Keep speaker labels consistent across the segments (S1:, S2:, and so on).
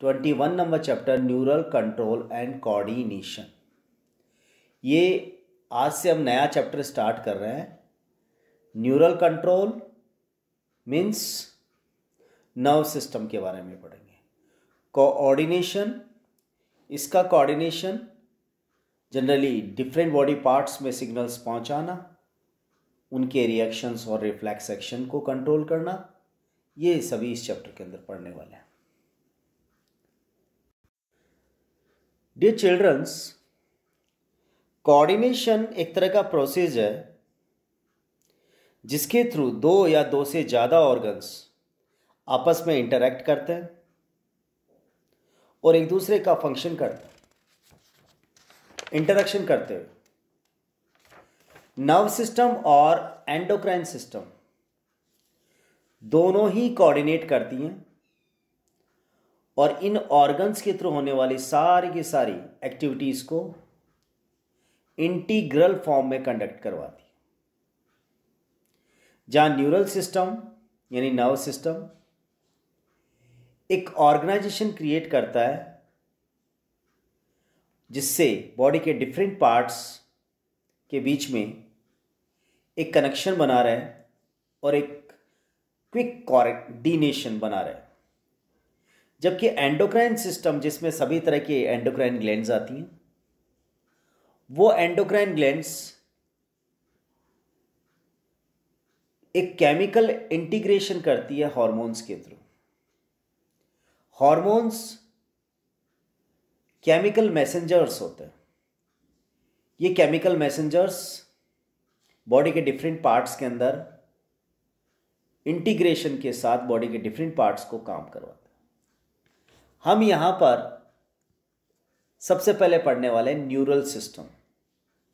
S1: Twenty one number chapter neural control and coordination ये आज से हम नया चैप्टर स्टार्ट कर रहे हैं neural control means nerve system के बारे में पढ़ेंगे कोऑर्डिनेशन इसका coordination generally different body parts में सिग्नल्स पहुंचाना उनके रिएक्शंस और रिफ्लेक्स एक्शन को कंट्रोल करना ये सभी इस चैप्टर के अंदर पढ़ने वाले हैं डियर चिल्ड्रंस कोऑर्डिनेशन एक तरह का प्रोसेस है जिसके थ्रू दो या दो से ज़्यादा ऑर्गन्स आपस में इंटरेक्ट करते हैं और एक दूसरे का फंक्शन करते इंटरेक्शन करते हुए नर्व सिस्टम और एंडोक्राइन सिस्टम दोनों ही कोऑर्डिनेट करती हैं और इन ऑर्गन्स के थ्रू होने वाली सारी की सारी एक्टिविटीज़ को इंटीग्रल फॉर्म में कंडक्ट करवाती है जहां न्यूरल सिस्टम यानी नर्व सिस्टम एक ऑर्गेनाइजेशन क्रिएट करता है जिससे बॉडी के डिफरेंट पार्ट्स के बीच में एक कनेक्शन बना रहे और एक क्विक डीनेशन बना रहे जबकि एंडोक्राइन सिस्टम जिसमें सभी तरह की एंडोक्राइन ग्लैंड्स आती हैं वो एंडोक्राइन ग्लैंड्स एक केमिकल इंटीग्रेशन करती है हॉर्मोन्स के थ्रू हॉर्मोन्स केमिकल मैसेंजर्स होते हैं ये केमिकल मैसेंजर्स बॉडी के डिफरेंट पार्ट्स के अंदर इंटीग्रेशन के साथ बॉडी के डिफरेंट पार्ट्स को काम करवाते हैं हम यहाँ पर सबसे पहले पढ़ने वाले हैं न्यूरल सिस्टम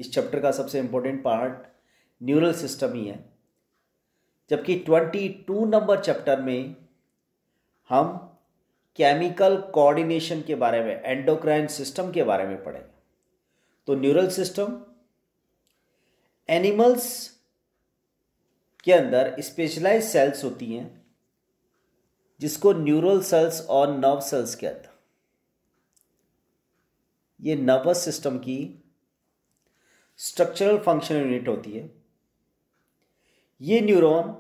S1: इस चैप्टर का सबसे इम्पोर्टेंट पार्ट न्यूरल सिस्टम ही है जबकि ट्वेंटी टू नंबर चैप्टर में हम केमिकल कोऑर्डिनेशन के बारे में एंडोक्राइन सिस्टम के बारे में पढ़ेंगे तो न्यूरल सिस्टम एनिमल्स के अंदर स्पेशलाइज सेल्स होती हैं जिसको न्यूरल सेल्स और नर्व सेल्स कहते हैं ये नर्वस सिस्टम की स्ट्रक्चरल फंक्शन यूनिट होती है ये न्यूरॉन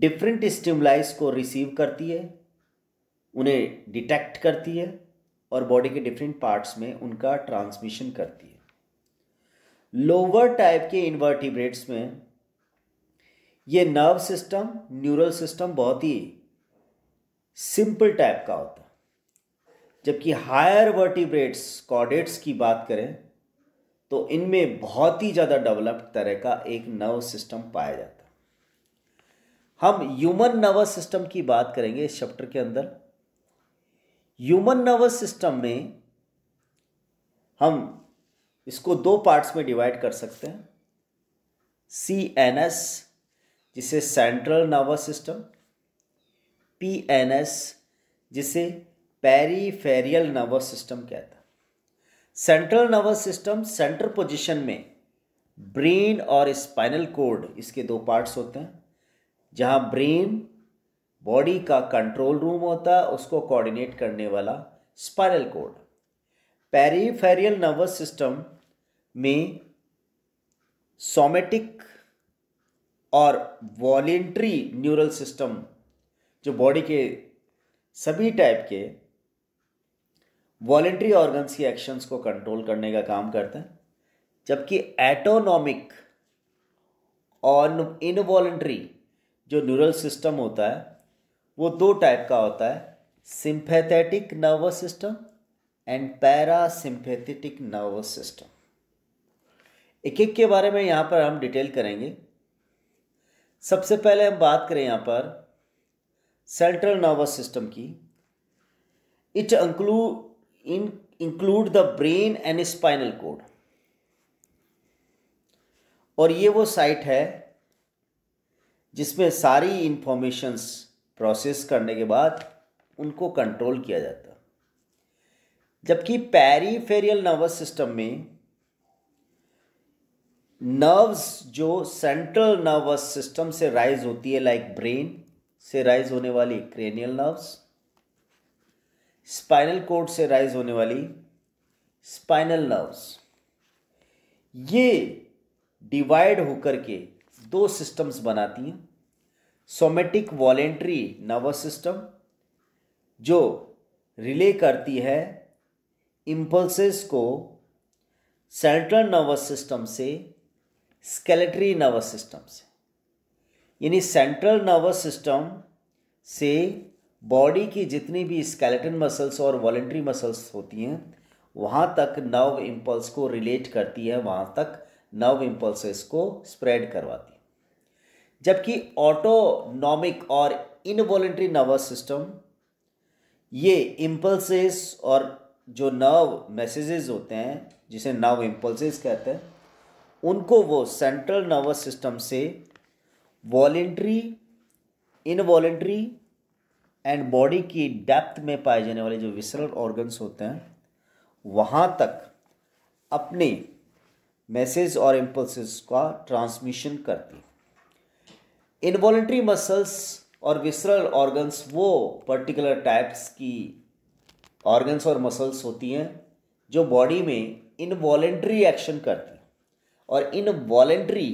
S1: डिफरेंट स्टिमुलाइज को रिसीव करती है उन्हें डिटेक्ट करती है और बॉडी के डिफरेंट पार्ट्स में उनका ट्रांसमिशन करती है लोअर टाइप के इन्वर्टिब्रेट्स में ये नर्व सिस्टम न्यूरल सिस्टम बहुत ही सिंपल टाइप का होता है जबकि हायर वर्टिब्रेट्स कॉडेट्स की बात करें तो इनमें बहुत ही ज़्यादा डेवलप्ड तरह का एक नर्व सिस्टम पाया जाता है हम ह्यूमन नर्वस सिस्टम की बात करेंगे इस चैप्टर के अंदर ह्यूमन नर्वस सिस्टम में हम इसको दो पार्ट्स में डिवाइड कर सकते हैं सी एन एस जिसे सेंट्रल नर्वस सिस्टम पीएनएस जिसे पेरीफेरियल नर्वस सिस्टम कहता central nervous system centre position में ब्रेन और स्पाइनल कोड इसके दो पार्ट्स होते हैं जहाँ ब्रेन बॉडी का कंट्रोल रूम होता है उसको कोऑर्डिनेट करने वाला spinal cord peripheral nervous system में सोमेटिक और वॉलेंट्री न्यूरल सिस्टम जो बॉडी के सभी टाइप के वॉलेंट्री ऑर्गन्स की एक्शंस को कंट्रोल करने का काम करता है जबकि एटोनॉमिक और इनवॉलेंट्री जो न्यूरल सिस्टम होता है वो दो टाइप का होता है sympathetic nervous system and parasympathetic nervous system एक एक के बारे में यहाँ पर हम डिटेल करेंगे सबसे पहले हम बात करें यहाँ पर सेंट्रल नर्वस सिस्टम की it include in include the brain and spinal cord और ये वो साइट है जिसमें सारी इंफॉर्मेशंस प्रोसेस करने के बाद उनको कंट्रोल किया जाता जबकि पैरीफेरियल नर्वस सिस्टम में नर्व्स जो सेंट्रल नर्वस सिस्टम से राइज होती है लाइक ब्रेन से राइज होने वाली क्रेनियल नर्व्स स्पाइनल कोड से राइज होने वाली स्पाइनल नर्व्स ये डिवाइड होकर के दो सिस्टम्स बनाती हैं सोमेटिक वॉलेंट्री नर्वस सिस्टम जो रिले करती है इम्पल्सेस को सेंट्रल नर्वस सिस्टम से स्केलेटरी नर्वस सिस्टम से यानी सेंट्रल नर्वस सिस्टम से बॉडी की जितनी भी स्केलेटन मसल्स और वॉलेंट्री मसल्स होती हैं वहाँ तक नर्व इम्पल्स को रिलेट करती है वहाँ तक नर्व इम्पल्स को स्प्रेड करवाती है जबकि ऑटोनॉमिक और इनवॉलेंट्री नर्वस सिस्टम ये इम्पल्सेस और जो नर्व मैसेजेस होते हैं जिसे नर्व इम्पल्सेस कहते हैं उनको वो सेंट्रल नर्वस सिस्टम से वॉलेंट्री इनवॉलेंट्री एंड बॉडी की डेप्थ में पाए जाने वाले जो विसरल ऑर्गन्स होते हैं वहाँ तक अपने मैसेज और इम्पल्स का ट्रांसमिशन करती इनवॉलेंट्री मसल्स और विसरल ऑर्गन्स वो पर्टिकुलर टाइप्स की ऑर्गन्स और मसल्स होती हैं जो बॉडी में इनवॉलेंट्री एक्शन करती हैं और इन वॉलेंट्री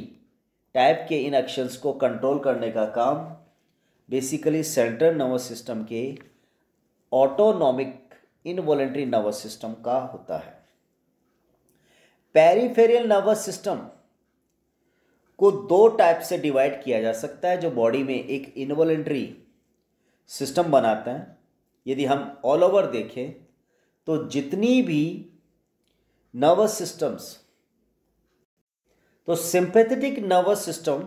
S1: टाइप के इन एक्शंस को कंट्रोल करने का काम बेसिकली सेंट्रल नर्वस सिस्टम के ऑटोनॉमिक इनवॉलेंट्री नर्वस सिस्टम का होता है पेरीफेरियल नर्वस सिस्टम को दो टाइप से डिवाइड किया जा सकता है जो बॉडी में एक इनवॉलेंट्री सिस्टम बनाते हैं यदि हम ऑल ओवर देखें तो जितनी भी नर्वस सिस्टम्स तो सिंपैथेटिक नर्वस सिस्टम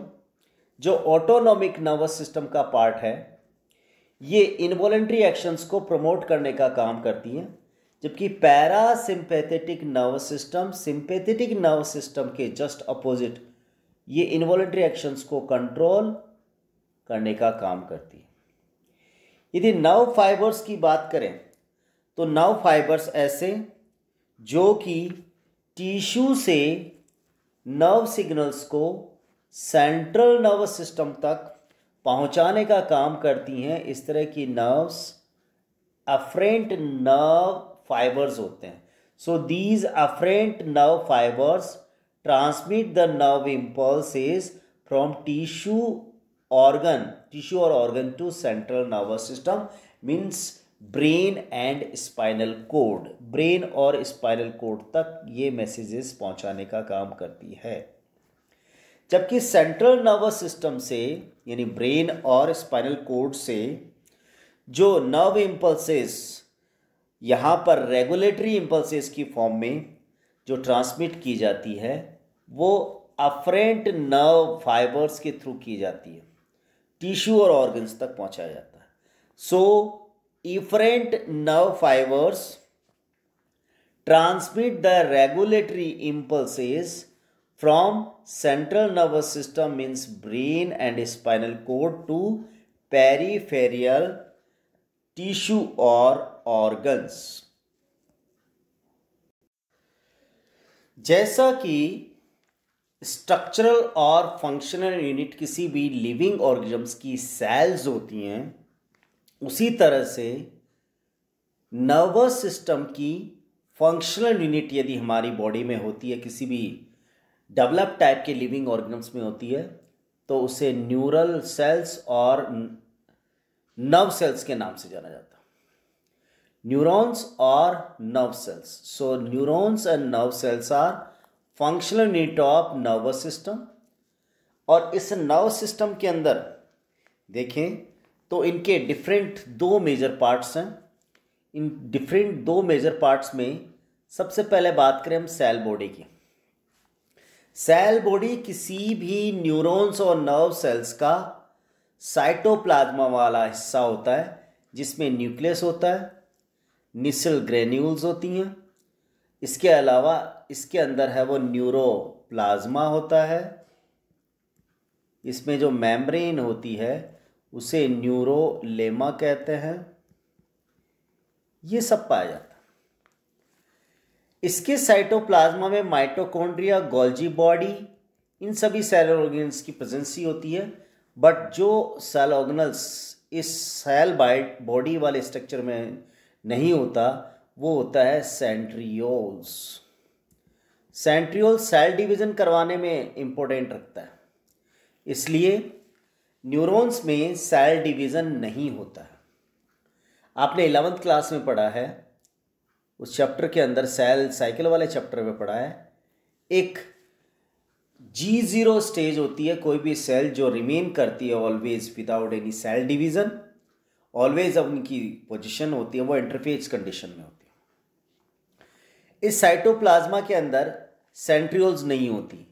S1: जो ऑटोनॉमिक नर्वस सिस्टम का पार्ट है ये इन्वॉलेंट्री एक्शंस को प्रमोट करने का काम करती है जबकि parasympathetic nervous system sympathetic nervous system के जस्ट अपोजिट ये इन्वॉलेंट्री एक्शंस को कंट्रोल करने का काम करती है यदि नव फाइबर्स की बात करें तो नव फाइबर्स ऐसे जो कि टिश्यू से नर्व सिग्नल्स को सेंट्रल नर्वस सिस्टम तक पहुंचाने का काम करती हैं इस तरह की नर्व्स अफ्रेंट नर्व फाइबर्स होते हैं so these afferent nerve fibres transmit the nerve impulse from tissue organ tissue और organ to central nervous system means brain and spinal cord brain और स्पाइनल कोड तक ये मैसेजेस पहुंचाने का काम करती है जबकि सेंट्रल नर्वस सिस्टम से यानी ब्रेन और स्पाइनल कोड से जो नर्व इम्पल्सेस यहाँ पर रेगुलेटरी इम्पल्सेस की फॉर्म में जो ट्रांसमिट की जाती है वो अफ्रेंट नर्व फाइबर्स के थ्रू की जाती है टिश्यू और ऑर्गन्स तक पहुँचाया जाता है सो so, efferent nerve fibers transmit the regulatory impulses from central nervous system means brain and spinal cord to peripheral tissue or organs जैसा कि स्ट्रक्चरल और फंक्शनल यूनिट किसी भी लिविंग ऑर्गेनिजम्स की सेल्स होती हैं उसी तरह से नर्वस सिस्टम की फंक्शनल यूनिट यदि हमारी बॉडी में होती है किसी भी डेवलप टाइप के लिविंग ऑर्गन्स में होती है तो उसे न्यूरल सेल्स और नर्व सेल्स के नाम से जाना जाता न्यूरॉन्स और nerve cells so neurons and nerve cells are functional unit of nervous system और इस नर्व सिस्टम के अंदर देखें तो इनके डिफरेंट दो मेजर पार्ट्स हैं इन डिफरेंट दो मेजर पार्ट्स में सबसे पहले बात करें हम सेल बॉडी की सेल बॉडी किसी भी न्यूरॉन्स और नर्व सेल्स का साइटोप्लाज्मा वाला हिस्सा होता है जिसमें न्यूक्लियस होता है निसल ग्रेन्यूल्स होती हैं इसके अलावा इसके अंदर है वो न्यूरोप्लाज्मा होता है इसमें जो मेम्ब्रेन होती है उसे न्यूरोलेमा कहते हैं ये सब पाया जाता इसके साइटोप्लाज्मा में माइटोकॉन्ड्रिया गोल्जी बॉडी इन सभी सेल ऑर्गेन्स की प्रेजेंसी होती है बट जो सेल ऑर्गनल्स इस सेल बाइट बॉडी वाले स्ट्रक्चर में नहीं होता वो होता है सेंट्रियोल्स सेंट्रियोल सेल डिवीज़न करवाने में इम्पोर्टेंट रखता है इसलिए न्यूरॉन्स में सेल डिवीज़न नहीं होता आपने इलेवंथ क्लास में पढ़ा है उस चैप्टर के अंदर सेल साइकिल वाले चैप्टर में पढ़ा है एक जी ज़ीरो स्टेज होती है कोई भी सेल जो रिमेन करती है always without any cell division always अब उनकी पोजीशन होती है वो इंटरफेज कंडीशन में होती है इस साइटोप्लाज्मा के अंदर सेंट्रियोल्स नहीं होती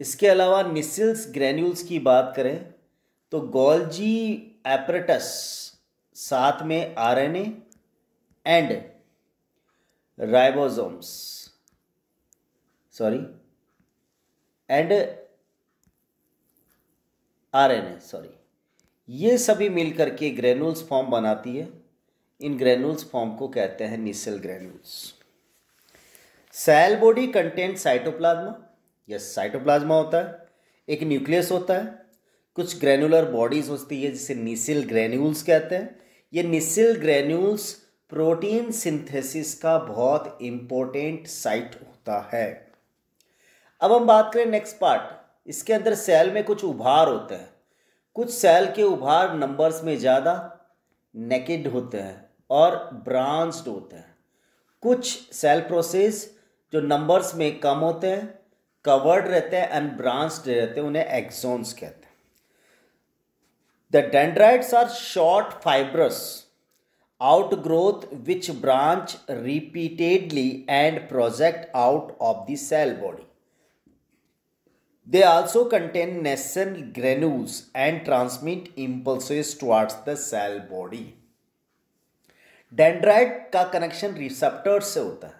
S1: इसके अलावा निसिल्स ग्रेन्यूल्स की बात करें तो गोल्जी एपरेटस साथ में RNA and ribosomes sorry and RNA sorry ये सभी मिलकर के ग्रेनुल्स फॉर्म बनाती है इन ग्रेनुल्स फॉर्म को कहते हैं Nissl granules cell body content cytoplasm yes cytoplasm होता है एक न्यूक्लियस होता है कुछ ग्रेनुलर बॉडीज होती है जिसे निसिल ग्रेन्यूल्स कहते हैं ये निसिल ग्रेन्यूल्स प्रोटीन सिंथेसिस का बहुत इंपॉर्टेंट साइट होता है अब हम बात करें नेक्स्ट पार्ट इसके अंदर सेल में कुछ उभार होते हैं कुछ सेल के उभार नंबर्स में ज़्यादा नेकेड होते हैं और ब्रांच्ड होते हैं कुछ सेल प्रोसेस जो नंबर्स में कम होते हैं कवर्ड रहते हैं एंड ब्रांच्ड रहते हैं उन्हें एक्सोन्स कहते हैं The dendrites are short fibrous outgrowth which branch repeatedly and project out of the cell body. They also contain nascent granules and transmit impulses towards the cell body. Dendrite का connection receptor से होता है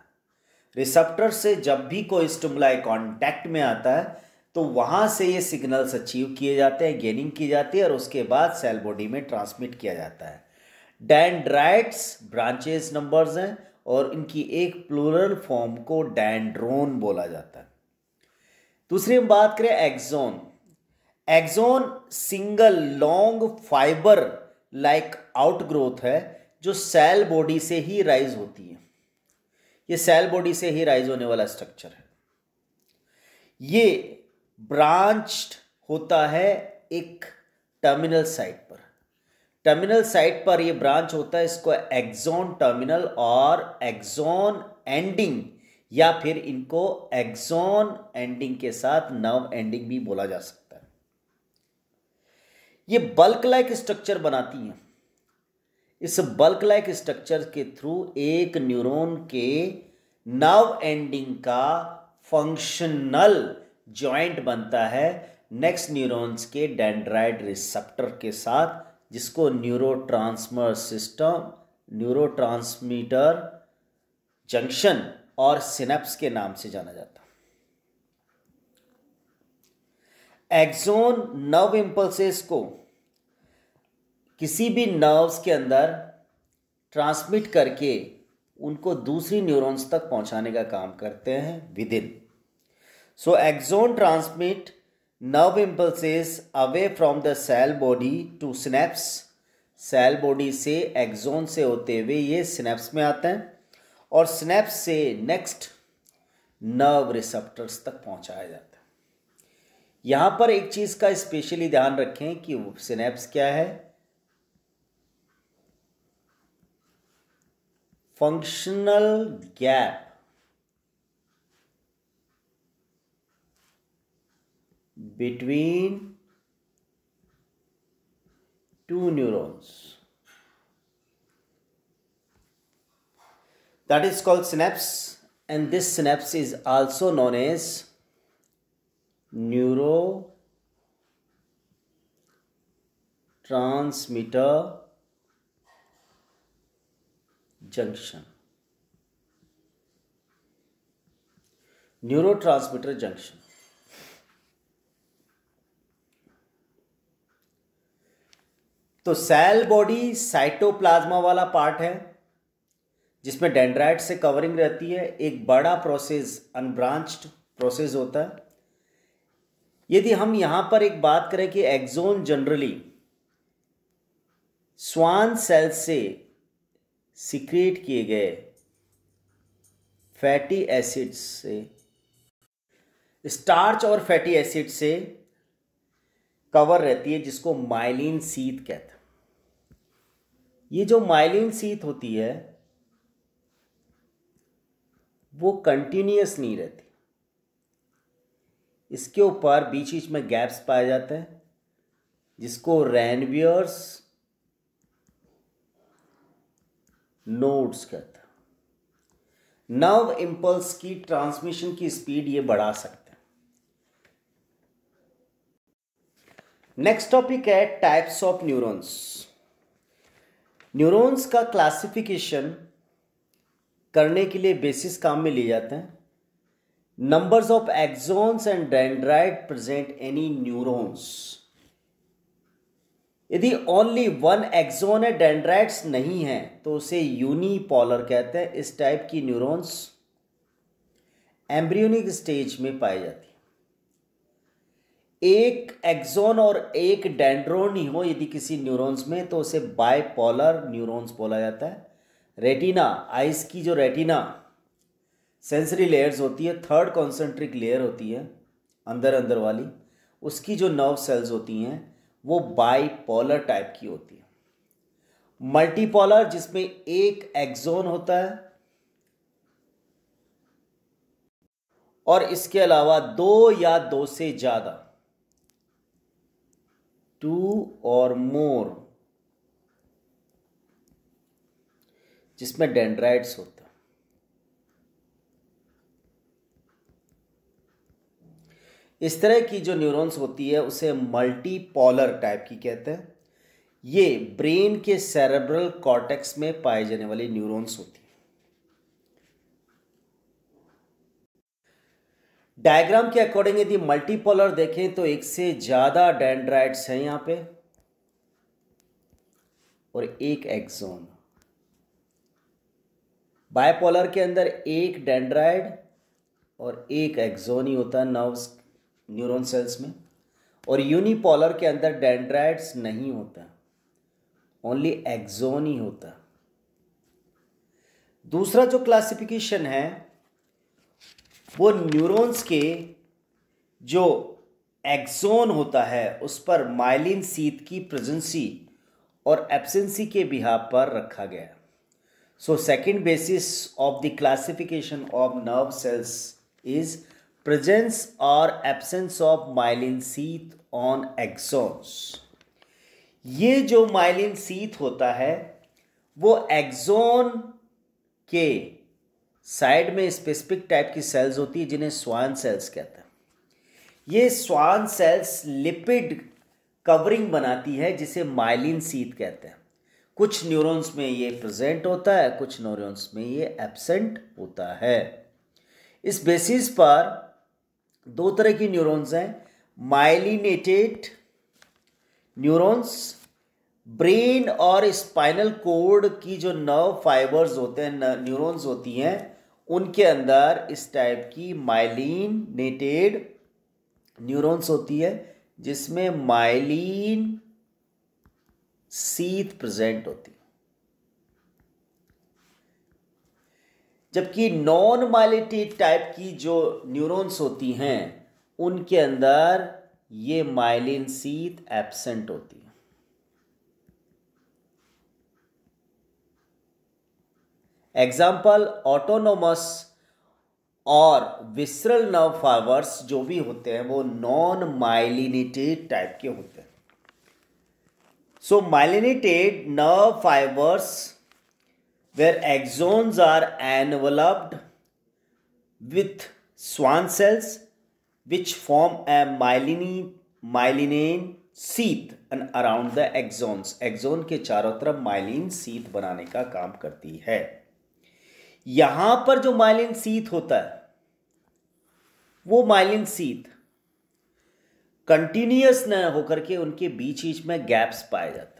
S1: receptor से जब भी कोई stimuli contact में आता है तो वहाँ से ये सिग्नल्स अचीव किए जाते हैं गेनिंग की जाती है और उसके बाद सेल बॉडी में ट्रांसमिट किया जाता है डैंड्राइट्स ब्रांचेस नंबर्स हैं और इनकी एक प्लूरल फॉर्म को डैंड्रोन बोला जाता है दूसरी हम बात करें axon axon single long fibre like outgrowth है जो सेल बॉडी से ही राइज होती है ये सेल बॉडी से ही राइज होने वाला स्ट्रक्चर है ये ब्रांच्ड होता है एक टर्मिनल साइट पर टर्मिनल साइट पर ये ब्रांच होता है इसको एक्सॉन टर्मिनल और एक्सॉन एंडिंग या फिर इनको एक्सॉन एंडिंग के साथ नव एंडिंग भी बोला जा सकता है ये बल्क लाइक स्ट्रक्चर बनाती हैं इस बल्क लाइक स्ट्रक्चर के थ्रू एक न्यूरॉन के नव एंडिंग का फंक्शनल जॉइंट बनता है नेक्स्ट न्यूरॉन्स के डेंड्राइड रिसेप्टर के साथ जिसको न्यूरो सिस्टम न्यूरो जंक्शन और सिनेप्स के नाम से जाना जाता एक्सोन नर्व इंपल्सेस को किसी भी नर्व्स के अंदर ट्रांसमिट करके उनको दूसरी न्यूरॉन्स तक पहुंचाने का काम करते हैं within So axon transmit nerve impulses away from the cell body to synapse. Cell body से एक्जोन से होते हुए ये स्नैप्स में आते हैं और स्नैप्स से नेक्स्ट नर्व रिसेप्टर्स तक पहुंचाया जाता है यहां पर एक चीज़ का स्पेशली ध्यान रखें कि स्नैप्स क्या है functional gap between two neurons. That is called synapse and this synapse is also known as neurotransmitter junction. Neurotransmitter junction. तो सेल बॉडी साइटोप्लाज्मा वाला पार्ट है जिसमें डेंड्राइट से कवरिंग रहती है एक बड़ा प्रोसेस अनब्रांच्ड प्रोसेस होता है यदि हम यहां पर एक बात करें कि एक्जोन जनरली स्वान सेल से सिक्रेट किए गए फैटी एसिड से स्टार्च और फैटी एसिड से कवर रहती है जिसको माइलिन सीथ कहते हैं ये जो माइलिन सीथ होती है वो कंटिन्यूस नहीं रहती इसके ऊपर बीच बीच में गैप्स पाए जाते हैं जिसको रैनवियर्स नोड्स कहते हैं नव इंपल्स की ट्रांसमिशन की स्पीड ये बढ़ा सकते हैं नेक्स्ट टॉपिक है टाइप्स ऑफ न्यूरॉन्स न्यूरॉन्स का क्लासिफिकेशन करने के लिए बेसिस काम में लिए जाते हैं numbers of axons and dendrite present any neurons यदि ओनली वन एक्सॉन है डेंड्राइड्स नहीं है तो उसे यूनिपोलर कहते हैं इस टाइप की न्यूरॉन्स एम्ब्रियोनिक स्टेज में पाई जाती है एक एक्सोन और एक डेंड्रोन ही हो यदि किसी न्यूरॉन्स में तो उसे बायपोलर न्यूरॉन्स बोला जाता है रेटिना आइस की जो रेटिना सेंसरी लेयर्स होती है थर्ड कॉन्सेंट्रिक लेयर होती है अंदर अंदर वाली उसकी जो नर्व सेल्स होती हैं वो बाईपोलर टाइप की होती है मल्टीपोलर जिसमें एक एक्सोन होता है और इसके अलावा दो या दो से ज़्यादा टू और मोर जिसमें डेंड्राइट्स होता इस तरह की जो न्यूरॉन्स होती है उसे मल्टीपोलर टाइप की कहते हैं ये ब्रेन के सेरेब्रल कॉर्टेक्स में पाए जाने वाली न्यूरॉन्स होती है डायग्राम के अकॉर्डिंग यदि मल्टीपोलर देखें तो एक से ज़्यादा डेंड्राइट्स हैं यहां पे और एक एक्सोन बायपोलर के अंदर एक डेंड्राइड और एक एक्सोन ही होता है नर्व्स न्यूरॉन सेल्स में और यूनिपोलर के अंदर डेंड्राइड्स नहीं होता ओनली एक्सोन ही होता दूसरा जो क्लासिफिकेशन है वो न्यूरॉन्स के जो एक्सोन होता है उस पर माइलिन सीत की प्रेजेंसी और एब्सेंसी के बिहा पर रखा गया so second basis of the classification of nerve cells is presence और absence of myelin sheath on axons ये जो माइलिन सीत होता है वो एक्सोन के साइड में स्पेसिफिक टाइप की सेल्स होती है जिन्हें स्वान सेल्स कहते हैं ये स्वान सेल्स लिपिड कवरिंग बनाती है जिसे माइलिन सीथ कहते हैं कुछ न्यूरॉन्स में ये प्रेजेंट होता है कुछ न्यूरॉन्स में ये एब्सेंट होता है इस बेसिस पर दो तरह की न्यूरॉन्स हैं माइलिनेटेड न्यूरॉन्स ब्रेन और स्पाइनल कोड की जो नर्व फाइबर्स होते हैं न्यूरॉन्स होती हैं उनके अंदर इस टाइप की माइलिन नेटेड न्यूरॉन्स होती है जिसमें माइलिन सीथ प्रेजेंट होती है जबकि नॉन माइलिटेड टाइप की जो न्यूरॉन्स होती हैं उनके अंदर ये माइलिन सीथ एब्सेंट होती एग्जाम्पल ऑटोनोमस और विसरल नर्व फाइबर्स जो भी होते हैं वो नॉन माइलिनेटेड टाइप के होते हैं so myelinated nerve fibres where axons are enveloped with Schwann cells which form a myelin myelin sheath and around the axons axon के चारों तरफ माइलिन सीथ बनाने का काम करती है यहां पर जो माइलिन सीथ होता है वो माइलिन सीथ कंटिन्यूस न होकर के उनके बीच बीच में गैप्स पाया जाता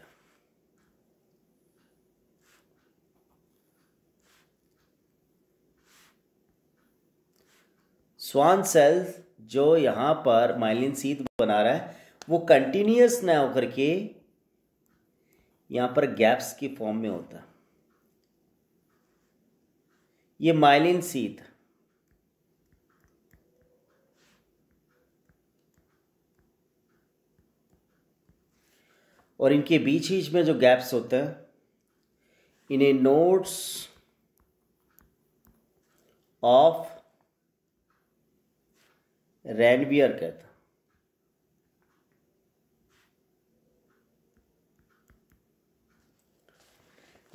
S1: स्वान सेल्स जो यहां पर माइलिन सीत बना रहा है वो कंटिन्यूस ना होकर के यहां पर गैप्स की फॉर्म में होता है ये माइलिन सीत और इनके बीच बीच में जो गैप्स होते हैं इन्हें नोट्स ऑफ रैनबियर कहते हैं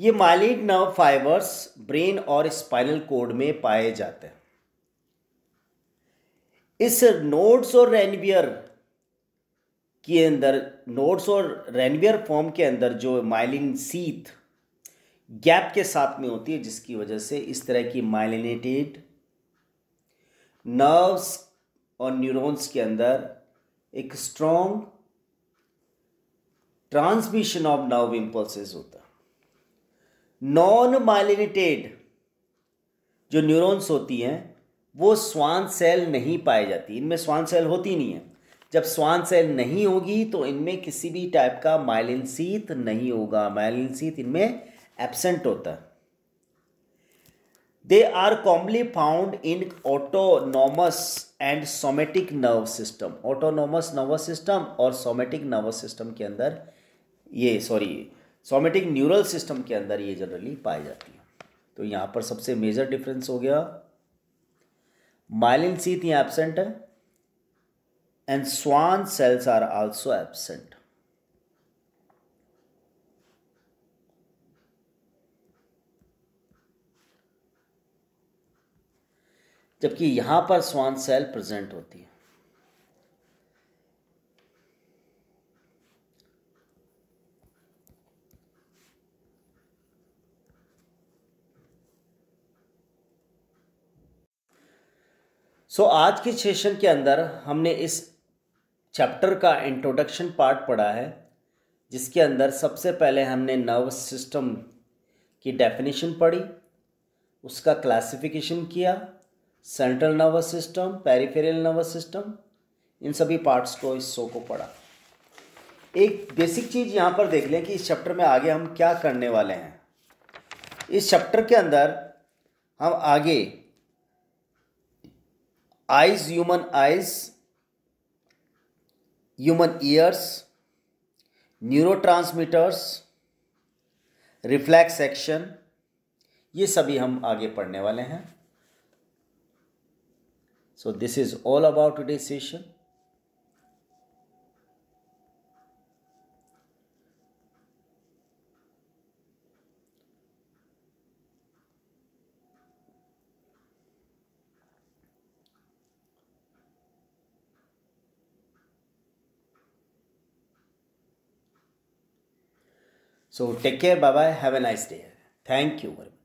S1: ये माइलिड नर्व फाइबर्स ब्रेन और स्पाइनल कोड में पाए जाते हैं इस नोड्स और रेनवियर के अंदर नोड्स और रेनवियर फॉर्म के अंदर जो माइलिन सीथ गैप के साथ में होती है जिसकी वजह से इस तरह की माइलिनेटेड नर्व्स और न्यूरॉन्स के अंदर एक strong transmission of nerve impulses होता है नॉन माइलिनेटेड जो न्यूरॉन्स होती हैं वो स्वान सेल नहीं पाई जाती इनमें स्वान सेल होती नहीं है जब स्वान सेल नहीं होगी तो इनमें किसी भी टाइप का माइलिनसीत नहीं होगा माइलिनसीत इनमें एबसेंट होता है they are commonly found in autonomous and somatic nerve system autonomous nervous system और सोमेटिक नर्वस सिस्टम के अंदर ये सॉरी सोमेटिक न्यूरल सिस्टम के अंदर ये जनरली पाई जाती है तो यहाँ पर सबसे मेजर डिफरेंस हो गया माइलिन सीथ यहाँ एबसेंट है and Schwann cells are also absent जबकि यहां पर स्वान सेल प्रेजेंट होती है सो so, आज के सेशन के अंदर हमने इस चैप्टर का इंट्रोडक्शन पार्ट पढ़ा है जिसके अंदर सबसे पहले हमने नर्वस सिस्टम की डेफिनेशन पढ़ी उसका क्लासिफिकेशन किया central nervous system peripheral nervous system इन सभी पार्ट्स को इस शो को पढ़ा एक बेसिक चीज़ यहाँ पर देख लें कि इस चैप्टर में आगे हम क्या करने वाले हैं इस चैप्टर के अंदर हम आगे eyes human eyes human ears neuro transmitters reflex action ये सभी हम आगे पढ़ने वाले हैं so this is all about today session So take care. Bye bye. Have a nice day. Thank you very much.